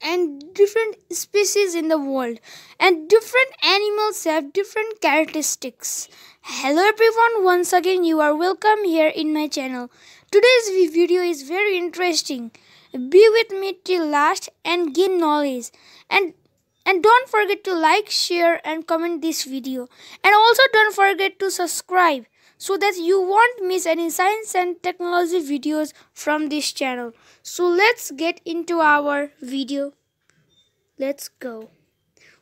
and different species in the world and different animals have different characteristics hello everyone once again you are welcome here in my channel today's video is very interesting be with me till last and gain knowledge and and don't forget to like share and comment this video and also don't forget to subscribe so that you won't miss any science and technology videos from this channel. So let's get into our video. Let's go.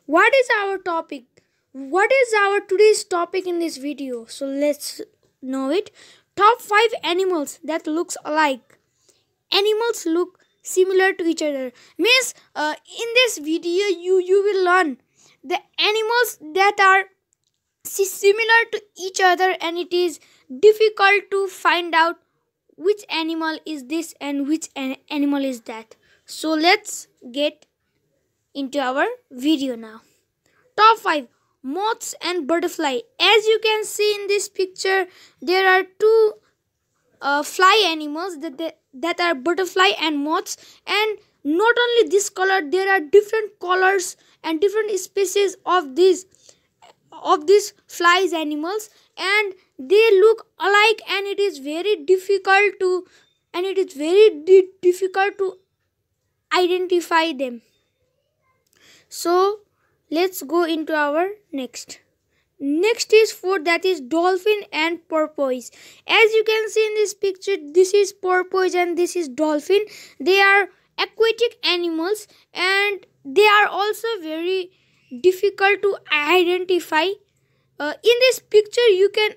What is our topic? What is our today's topic in this video? So let's know it. Top 5 animals that looks alike. Animals look similar to each other. Means uh, in this video you, you will learn the animals that are similar to each other and it is difficult to find out which animal is this and which an animal is that. So let's get into our video now. Top 5 Moths and Butterfly As you can see in this picture, there are two uh, fly animals that, that are butterfly and moths and not only this color, there are different colors and different species of these of these flies animals and they look alike and it is very difficult to and it is very di- difficult to identify them so let's go into our next next is food that is dolphin and porpoise as you can see in this picture this is porpoise and this is dolphin they are aquatic animals and they are also very difficult to identify uh, in this picture you can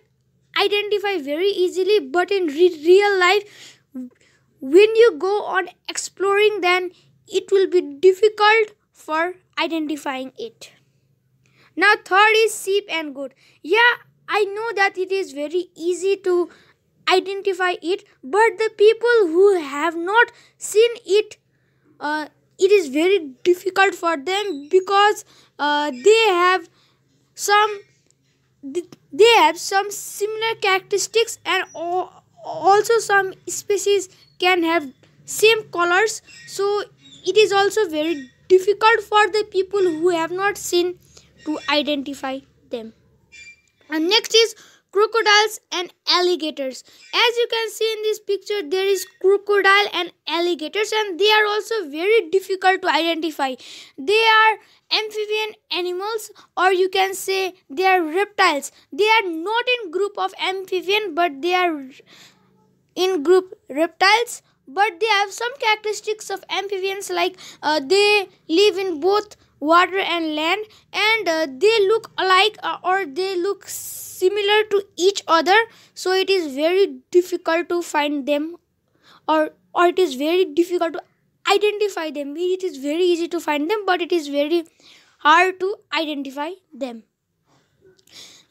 identify very easily but in re- real life when you go on exploring then it will be difficult for identifying it now third is sheep and goat yeah i know that it is very easy to identify it but the people who have not seen it uh, it is very difficult for them because uh, they have some they have some similar characteristics and also some species can have same colors so it is also very difficult for the people who have not seen to identify them and next is crocodiles and alligators as you can see in this picture there is crocodile and alligators and they are also very difficult to identify they are amphibian animals or you can say they are reptiles they are not in group of amphibian but they are in group reptiles but they have some characteristics of amphibians like uh, they live in both water and land and uh, they look alike uh, or they look similar to each other so it is very difficult to find them or or it is very difficult to identify them it is very easy to find them but it is very hard to identify them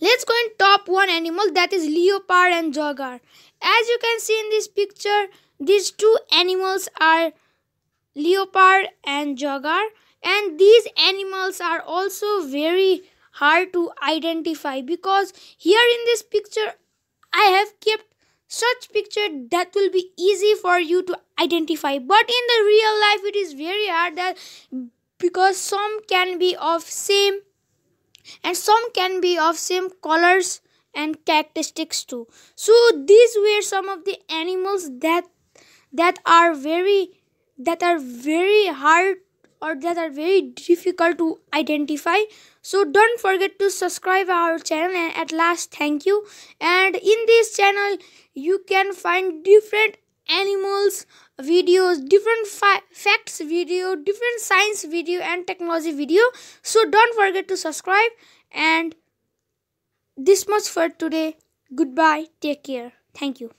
let's go and top one animal that is leopard and jaguar as you can see in this picture these two animals are leopard and jaguar and these animals are also very hard to identify because here in this picture I have kept such picture that will be easy for you to identify but in the real life it is very hard that because some can be of same and some can be of same colors and characteristics too so these were some of the animals that that are very that are very hard or that are very difficult to identify so don't forget to subscribe our channel and at last thank you and in this channel you can find different animals videos different facts video different science video and technology video so don't forget to subscribe and this much for today goodbye take care thank you